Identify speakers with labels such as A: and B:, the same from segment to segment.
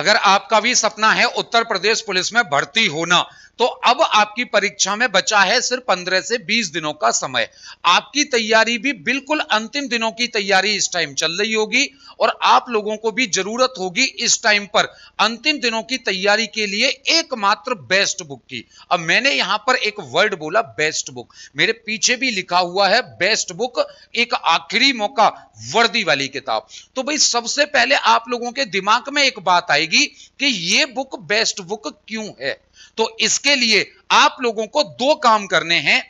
A: अगर आपका भी सपना है उत्तर प्रदेश पुलिस में भर्ती होना तो अब आपकी परीक्षा में बचा है सिर्फ पंद्रह से बीस दिनों का समय आपकी तैयारी भी बिल्कुल अंतिम दिनों की तैयारी इस टाइम चल रही होगी और आप लोगों को भी जरूरत होगी इस टाइम पर अंतिम दिनों की तैयारी के लिए एकमात्र बेस्ट बुक की अब मैंने यहां पर एक वर्ड बोला बेस्ट बुक मेरे पीछे भी लिखा हुआ है बेस्ट बुक एक आखिरी मौका वर्दी वाली किताब तो भाई सबसे पहले आप लोगों के दिमाग में एक बात आएगी कि यह बुक बेस्ट बुक क्यों है तो इसके लिए आप लोगों को दो काम करने हैं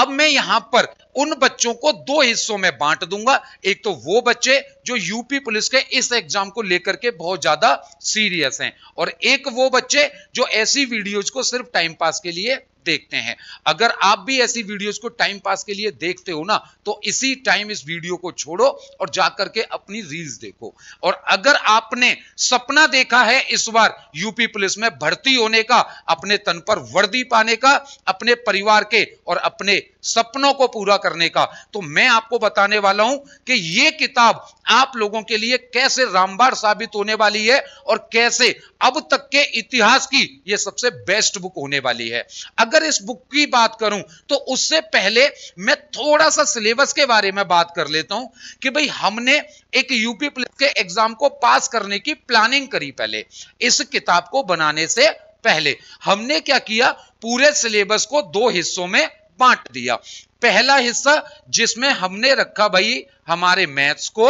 A: अब मैं यहां पर उन बच्चों को दो हिस्सों में बांट दूंगा एक तो वो बच्चे जो यूपी पुलिस के इस एग्जाम को लेकर के बहुत ज्यादा सीरियस हैं और एक वो बच्चे जो ऐसी वीडियोज को सिर्फ टाइम पास के लिए देखते हैं अगर आप भी ऐसी वीडियोस को टाइम पास के लिए देखते हो ना तो इसी टाइम इस वीडियो को छोड़ो और जाकर के अपनी रील्स देखो और अगर आपने सपना देखा है इस बार यूपी पुलिस में भर्ती होने का अपने तन पर वर्दी पाने का अपने परिवार के और अपने सपनों को पूरा करने का तो मैं आपको बताने वाला हूं कि यह किताब आप लोगों के लिए कैसे रामबार साबित होने वाली है और कैसे अब तक के इतिहास की यह सबसे बेस्ट बुक होने वाली है अगर अगर इस बुक की बात करूं तो उससे पहले मैं थोड़ा सा सिलेबस के बारे में बात कर लेता हूं कि भाई हमने एक यूपी पुलिस के एग्जाम को पास करने की प्लानिंग करी पहले इस किताब को बनाने से पहले हमने क्या किया पूरे सिलेबस को दो हिस्सों में बांट दिया पहला हिस्सा जिसमें हमने रखा भाई हमारे मैथ्स को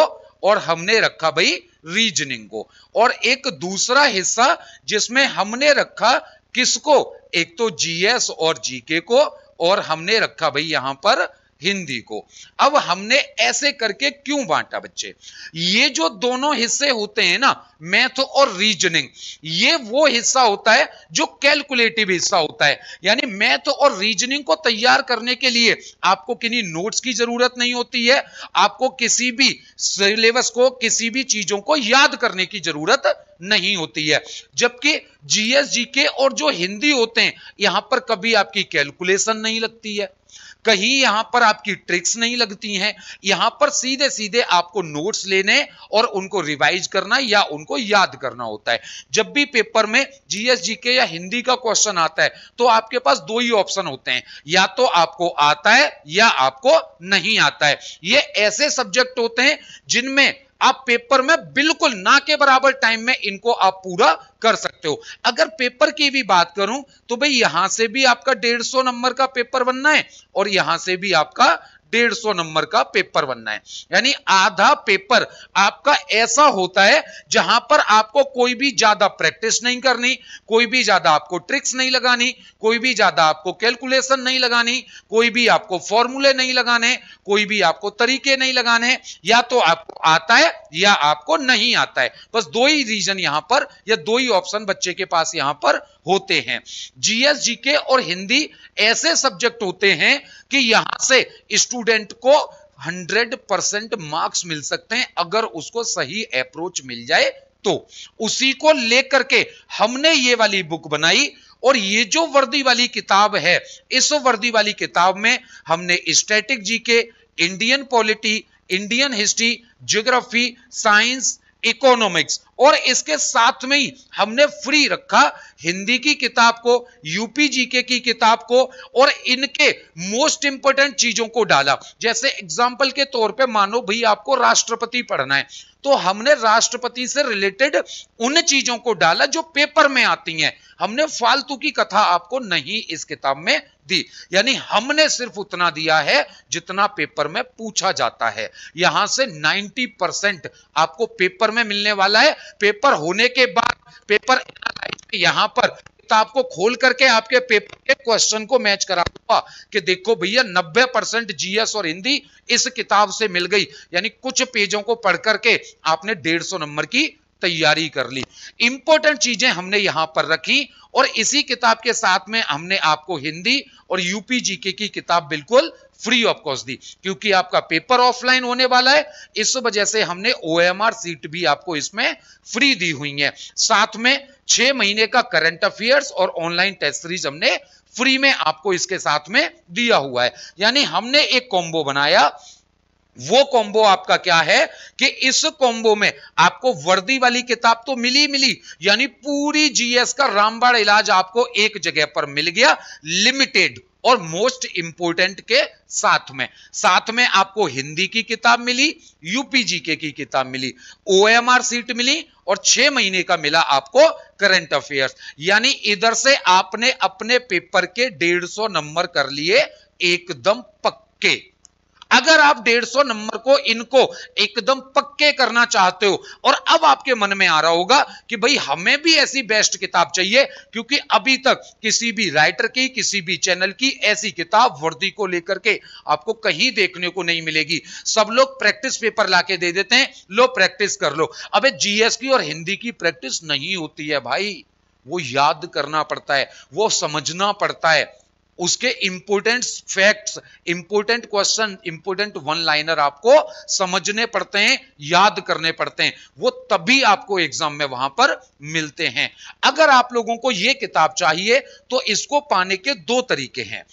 A: और हमने रखा भाई रीजनिंग को और एक दूसरा हिस्सा जिसमें हमने रखा किसको एक तो जीएस और जीके को और हमने रखा भाई यहां पर हिंदी को अब हमने ऐसे करके क्यों बांटा बच्चे ये जो दोनों हिस्से होते हैं ना मैथ और रीजनिंग ये वो हिस्सा होता है जो कैलकुलेटिव हिस्सा होता है यानी मैथ और रीजनिंग को तैयार करने के लिए आपको किन्हीं नोट्स की जरूरत नहीं होती है आपको किसी भी सिलेबस को किसी भी चीजों को याद करने की जरूरत नहीं होती है जबकि जीएस के और जो हिंदी होते हैं यहां पर कभी आपकी कैलकुलेशन नहीं लगती है कहीं यहां पर आपकी ट्रिक्स नहीं लगती हैं यहां पर सीधे सीधे आपको नोट्स लेने और उनको रिवाइज करना या उनको याद करना होता है जब भी पेपर में जी के या हिंदी का क्वेश्चन आता है तो आपके पास दो ही ऑप्शन होते हैं या तो आपको आता है या आपको नहीं आता है ये ऐसे सब्जेक्ट होते हैं जिनमें आप पेपर में बिल्कुल ना के बराबर टाइम में इनको आप पूरा कर सकते हो अगर पेपर की भी बात करूं तो भाई यहां से भी आपका डेढ़ सौ नंबर का पेपर बनना है और यहां से भी आपका डेढ़ सौ नंबर का पेपर बनना है यानी आधा पेपर आपका ऐसा होता है जहां पर आपको कोई भी ज्यादा प्रैक्टिस नहीं करनी कोई भी ज्यादा आपको ट्रिक्स नहीं लगानी कोई भी ज्यादा आपको कैलकुलेशन नहीं लगानी कोई भी आपको फॉर्मूले नहीं लगाने कोई भी आपको तरीके नहीं लगाने या तो आपको आता है या आपको नहीं आता है बस दो ही रीजन यहां पर या दो ही ऑप्शन बच्चे के पास यहां पर होते हैं जीएस जीके और हिंदी ऐसे सब्जेक्ट होते हैं कि यहां से स्टूडेंट स्टूडेंट को 100 परसेंट मार्क्स मिल सकते हैं अगर उसको सही अप्रोच मिल जाए तो उसी को लेकर के हमने ये वाली बुक बनाई और ये जो वर्दी वाली किताब है इस वर्दी वाली किताब में हमने static G K Indian polity Indian history geography science economics और इसके साथ में ही हमने फ्री रखा हिंदी की किताब को यूपी जीके की किताब को और इनके मोस्ट इंपॉर्टेंट चीजों को डाला जैसे एग्जाम्पल के तौर पे मानो भाई आपको राष्ट्रपति पढ़ना है तो हमने राष्ट्रपति से रिलेटेड उन चीजों को डाला जो पेपर में आती हैं हमने फालतू की कथा आपको नहीं इस किताब में दी यानी हमने सिर्फ उतना दिया है जितना पेपर में पूछा जाता है यहां से 90 परसेंट आपको पेपर में मिलने वाला है पेपर होने के बाद पेपर यहां पर तो आपको खोल करके आपके पेपर के क्वेश्चन को मैच करा दूंगा कि देखो भैया 90 परसेंट जीएस और हिंदी इस किताब से मिल गई यानी कुछ पेजों को पढ़ करके आपने 150 नंबर की तैयारी कर ली इंपॉर्टेंट चीजें हमने यहां पर रखी और इसी किताब के साथ में हमने आपको हिंदी और यूपी जीके की किताब बिल्कुल फ्री ऑफ कॉस्ट दी क्योंकि आपका पेपर ऑफलाइन होने वाला है इस वजह से हमने ओएमआर सीट भी आपको इसमें फ्री दी हुई है साथ में छह महीने का करंट अफेयर्स और ऑनलाइन टेस्ट सीरीज हमने फ्री में आपको इसके साथ में दिया हुआ है यानी हमने एक कॉम्बो बनाया वो कॉम्बो आपका क्या है कि इस कॉम्बो में आपको वर्दी वाली किताब तो मिली मिली यानी पूरी जीएस का रामबाड़ इलाज आपको एक जगह पर मिल गया लिमिटेड और मोस्ट इंपोर्टेंट के साथ में साथ में आपको हिंदी की किताब मिली के की किताब मिली ओएमआर सीट मिली और छह महीने का मिला आपको करंट अफेयर्स यानी इधर से आपने अपने पेपर के डेढ़ सौ नंबर कर लिए एकदम पक्के अगर आप 150 नंबर को इनको एकदम पक्के करना चाहते हो और अब आपके मन में आ रहा होगा कि भाई हमें भी ऐसी बेस्ट किताब चाहिए क्योंकि अभी तक किसी भी राइटर की किसी भी चैनल की ऐसी किताब वर्दी को लेकर के आपको कहीं देखने को नहीं मिलेगी सब लोग प्रैक्टिस पेपर लाके दे देते हैं लो प्रैक्टिस कर लो अब जीएस की और हिंदी की प्रैक्टिस नहीं होती है भाई वो याद करना पड़ता है वो समझना पड़ता है उसके important facts important question important one liner आपको समझने पड़ते हैं याद करने पड़ते हैं वो तभी आपको एग्जाम में वहां पर मिलते हैं अगर आप लोगों को ये किताब चाहिए तो इसको पाने के दो तरीके हैं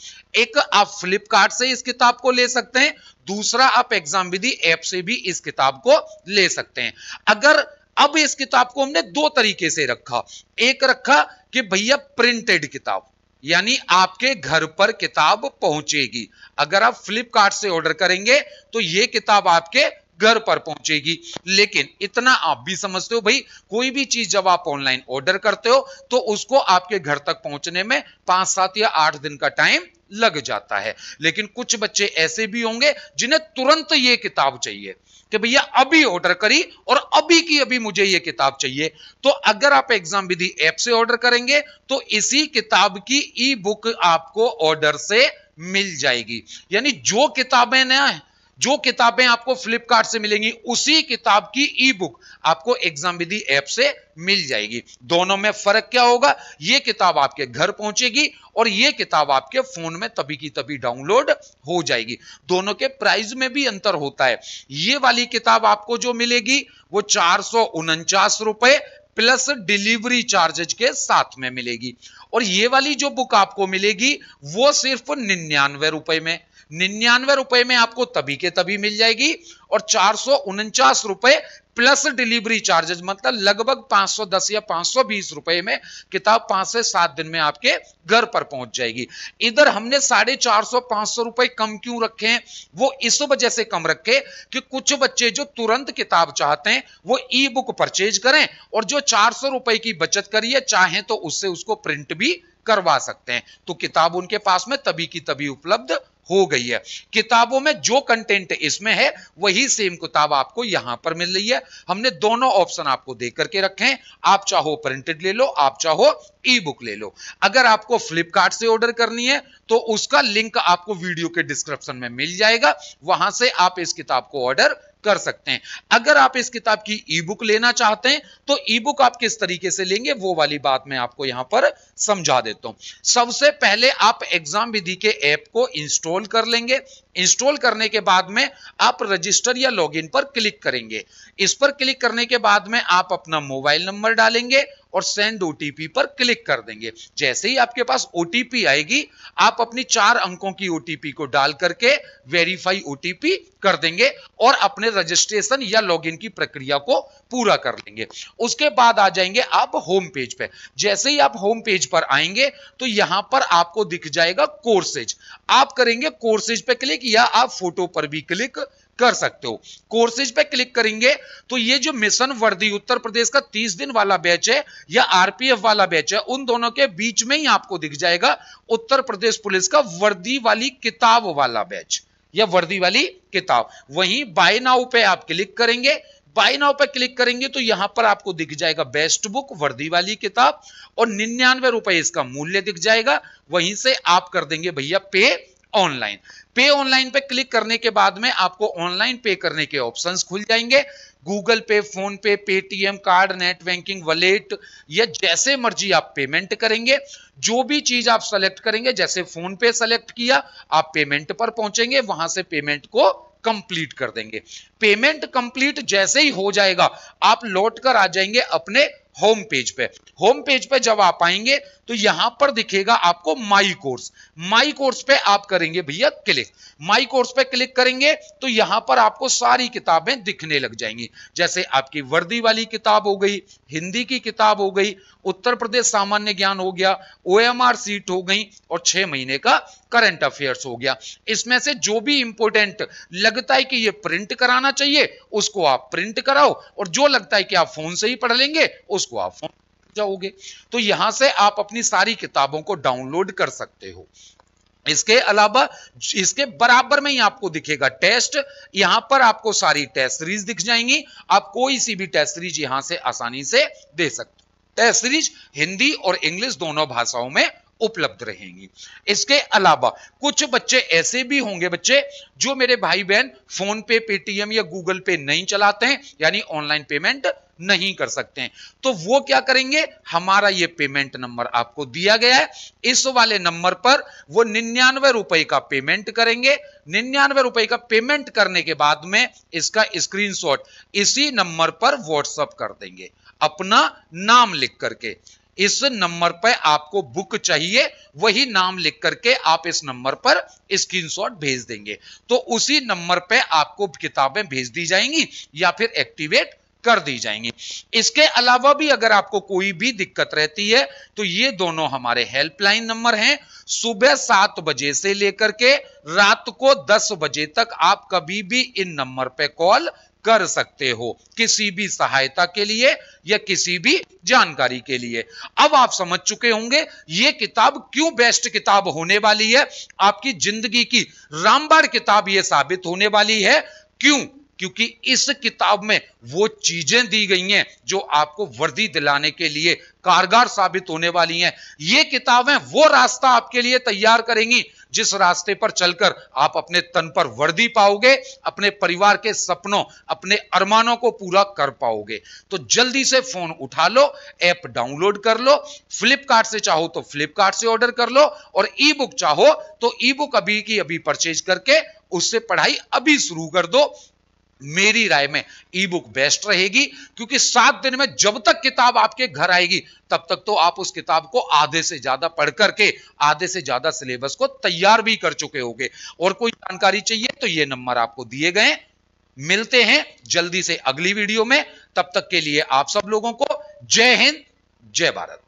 A: एक आप फ्लिपकार्ट से इस किताब को ले सकते हैं दूसरा आप एग्जाम विधि ऐप से भी इस किताब को ले सकते हैं अगर अब इस किताब को हमने दो तरीके से रखा एक रखा कि भैया प्रिंटेड किताब यानी आपके घर पर किताब पहुंचेगी अगर आप फ्लिपकार्ट से ऑर्डर करेंगे तो ये किताब आपके घर पर पहुंचेगी लेकिन इतना आप भी समझते हो भाई कोई भी चीज जब आप ऑनलाइन ऑर्डर करते हो तो उसको आपके घर तक पहुंचने में पांच सात या आठ दिन का टाइम लग जाता है लेकिन कुछ बच्चे ऐसे भी होंगे जिन्हें तुरंत ये किताब चाहिए कि भैया अभी ऑर्डर करी और अभी की अभी मुझे ये किताब चाहिए तो अगर आप एग्जाम विधि ऐप से ऑर्डर करेंगे तो इसी किताब की ई बुक आपको ऑर्डर से मिल जाएगी यानी जो किताबें ना जो किताबें आपको फ्लिपकार्ट से मिलेंगी उसी किताब की ई बुक आपको एग्जाम विधि ऐप से मिल जाएगी दोनों में फर्क क्या होगा ये किताब आपके घर पहुंचेगी और ये किताब आपके फोन में तभी की तभी डाउनलोड हो जाएगी दोनों के प्राइस में भी अंतर होता है ये वाली किताब आपको जो मिलेगी वो चार रुपए प्लस डिलीवरी चार्जेज के साथ में मिलेगी और ये वाली जो बुक आपको मिलेगी वो सिर्फ निन्यानवे रुपए में निन्यानवे रुपए में आपको तभी के तभी मिल जाएगी और चार रुपए प्लस डिलीवरी चार्जेस मतलब लगभग 510 या 520 रुपए में किताब पांच से सात दिन में आपके घर पर पहुंच जाएगी इधर हमने साढ़े चार सौ पांच सौ रुपए कम क्यों रखे हैं वो इस वजह से कम रखे कि कुछ बच्चे जो तुरंत किताब चाहते हैं वो ई बुक परचेज करें और जो चार सौ रुपए की बचत करिए चाहे तो उससे उसको प्रिंट भी करवा सकते हैं तो किताब उनके पास में तभी की तभी उपलब्ध हो गई है किताबों में जो कंटेंट इसमें है वही सेम किताब आपको यहां पर मिल रही है हमने दोनों ऑप्शन आपको दे करके रखे हैं आप चाहो प्रिंटेड ले लो आप चाहो ई बुक ले लो अगर आपको फ्लिपकार्ट से ऑर्डर करनी है तो उसका लिंक आपको वीडियो के डिस्क्रिप्शन में मिल जाएगा वहां से आप इस किताब को ऑर्डर कर सकते हैं अगर आप इस किताब की ई बुक लेना चाहते हैं तो ई बुक आप किस तरीके से लेंगे वो वाली बात मैं आपको यहां पर समझा देता हूं सबसे पहले आप एग्जाम विधि के ऐप को इंस्टॉल कर लेंगे इंस्टॉल करने के बाद में आप रजिस्टर या लॉगिन पर क्लिक करेंगे इस पर क्लिक करने के बाद में आप अपना मोबाइल नंबर डालेंगे और सेंड ओटीपी पर क्लिक कर देंगे जैसे ही आपके पास ओटीपी आएगी आप अपनी चार अंकों की ओटीपी को डाल करके वेरीफाई ओटीपी कर देंगे और अपने रजिस्ट्रेशन या लॉगिन की प्रक्रिया को पूरा कर लेंगे उसके बाद आ जाएंगे आप होम पेज पे जैसे ही आप होम पेज पर आएंगे तो यहां पर आपको दिख जाएगा कोर्सेज आप करेंगे कोर्सेज पे क्लिक या आप फोटो पर भी क्लिक कर सकते हो कोर्सेज पे क्लिक करेंगे तो ये जो मिशन वर्दी उत्तर प्रदेश का 30 दिन वाला बैच है या आरपीएफ वाला बैच है उन दोनों के बीच में ही आपको दिख जाएगा उत्तर प्रदेश पुलिस का वर्दी वाली किताब वाला बैच या वर्दी वाली किताब वहीं बाय नाउ पे आप क्लिक करेंगे बाय नाउ पे क्लिक करेंगे तो यहां पर आपको दिख जाएगा बेस्ट बुक वर्दी वाली किताब और निन्यानवे रुपए इसका मूल्य दिख जाएगा वहीं से आप कर देंगे भैया पे ऑनलाइन पे ऑनलाइन पे क्लिक करने के बाद में आपको ऑनलाइन पे करने के ऑप्शंस खुल जाएंगे Google Pay PhonePe Paytm card net banking wallet या जैसे मर्जी आप पेमेंट करेंगे जो भी चीज आप सेलेक्ट करेंगे जैसे फोन पे सेलेक्ट किया आप पेमेंट पर पहुंचेंगे वहां से पेमेंट को कंप्लीट कर देंगे पेमेंट कंप्लीट जैसे ही हो जाएगा आप लौट कर आ जाएंगे अपने होम पेज पे होम पेज पे जब आप आएंगे तो यहां पर दिखेगा आपको माई कोर्स माई कोर्स पे आप करेंगे भैया क्लिक माई कोर्स पे क्लिक करेंगे तो यहां पर आपको सारी किताबें दिखने लग जाएंगी जैसे आपकी वर्दी वाली किताब हो गई हिंदी की किताब हो गई उत्तर प्रदेश सामान्य ज्ञान हो गया ओ सीट हो गई और छह महीने का करंट अफेयर्स हो गया इसमें से जो भी इंपोर्टेंट लगता है कि ये प्रिंट कराना चाहिए उसको आप प्रिंट कराओ और जो लगता है कि आप फोन से ही पढ़ लेंगे उसको आप फोन जाओगे तो यहां से आप अपनी सारी किताबों को डाउनलोड कर सकते हो इसके अलावा इसके बराबर में ही आपको दिखेगा टेस्ट यहां पर आपको सारी टेस्ट सीरीज दिख जाएंगी आप कोई सी भी टेस्ट सीरीज यहां से आसानी से दे सकते हो टेस्ट सीरीज हिंदी और इंग्लिश दोनों भाषाओं में उपलब्ध रहेंगी इसके अलावा कुछ बच्चे ऐसे भी होंगे बच्चे जो मेरे भाई बहन फोन पे पेटीएम या गूगल पे नहीं चलाते हैं यानी ऑनलाइन पेमेंट नहीं कर सकते हैं तो वो क्या करेंगे हमारा ये पेमेंट नंबर आपको दिया गया है इस वाले नंबर पर वो निन्यानवे रुपए का पेमेंट करेंगे निन्यानवे रुपए का पेमेंट करने के बाद में इसका स्क्रीनशॉट इसी नंबर पर व्हाट्सअप कर देंगे अपना नाम लिख करके इस नंबर पर आपको बुक चाहिए वही नाम लिख करके आप इस नंबर पर स्क्रीनशॉट भेज देंगे तो उसी नंबर पर आपको किताबें भेज दी जाएंगी या फिर एक्टिवेट कर दी जाएंगी इसके अलावा भी अगर आपको कोई भी दिक्कत रहती है तो ये दोनों हमारे हेल्पलाइन नंबर हैं सुबह सात बजे से लेकर के रात को दस बजे तक आप कभी भी इन नंबर पे कॉल कर सकते हो किसी भी सहायता के लिए या किसी भी जानकारी के लिए अब आप समझ चुके होंगे ये किताब क्यों बेस्ट किताब होने वाली है आपकी जिंदगी की रामबार किताब यह साबित होने वाली है क्यों क्योंकि इस किताब में वो चीजें दी गई हैं जो आपको वर्दी दिलाने के लिए कारगर साबित होने वाली हैं ये किताबें वो रास्ता आपके लिए तैयार करेंगी जिस रास्ते पर चलकर आप अपने तन पर वर्दी पाओगे अपने परिवार के सपनों अपने अरमानों को पूरा कर पाओगे तो जल्दी से फोन उठा लो ऐप डाउनलोड कर लो फ्लिपकार्ट से चाहो तो फ्लिपकार्ट से ऑर्डर कर लो और ई बुक चाहो तो ई बुक अभी की अभी परचेज करके उससे पढ़ाई अभी शुरू कर दो मेरी राय में ई बुक बेस्ट रहेगी क्योंकि सात दिन में जब तक किताब आपके घर आएगी तब तक तो आप उस किताब को आधे से ज्यादा पढ़ करके आधे से ज्यादा सिलेबस को तैयार भी कर चुके होंगे और कोई जानकारी चाहिए तो ये नंबर आपको दिए गए मिलते हैं जल्दी से अगली वीडियो में तब तक के लिए आप सब लोगों को जय हिंद जय भारत